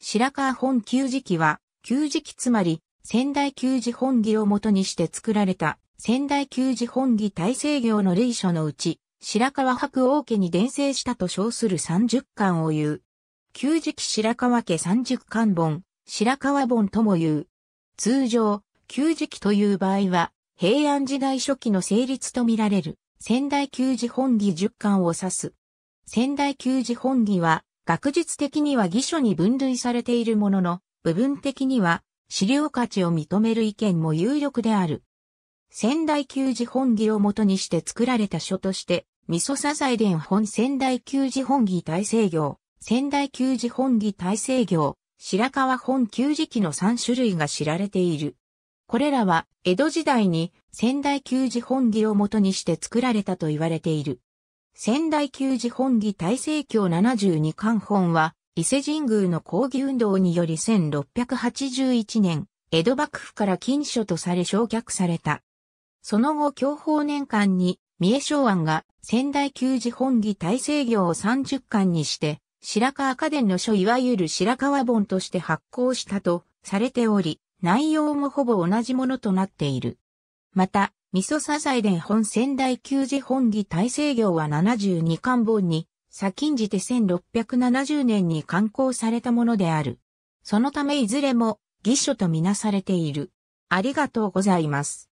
白川本旧磁記は、旧磁記つまり、仙台旧磁本儀を元にして作られた、仙台旧磁本儀大成業の類書のうち、白川白王家に伝承したと称する三十巻を言う。旧磁記白川家三十巻本、白川本とも言う。通常、旧磁記という場合は、平安時代初期の成立とみられる、仙台旧磁本儀十巻を指す。仙台旧磁本儀は、学術的には偽書に分類されているものの、部分的には資料価値を認める意見も有力である。仙台旧字本義をもとにして作られた書として、味噌サザエ伝本仙台旧字本義大成業、仙台旧字本義大成業、白川本旧字記の3種類が知られている。これらは、江戸時代に仙台旧字本義をもとにして作られたと言われている。仙台旧寺本義大成教72巻本は、伊勢神宮の抗議運動により1681年、江戸幕府から禁書とされ焼却された。その後享保年間に、三重昭庵が仙台旧寺本義大成業を30巻にして、白川家伝の書いわゆる白川本として発行したとされており、内容もほぼ同じものとなっている。また、味噌サザエ伝本仙台旧寺本義大成業は72巻本に、先んじて1670年に刊行されたものである。そのためいずれも、義書とみなされている。ありがとうございます。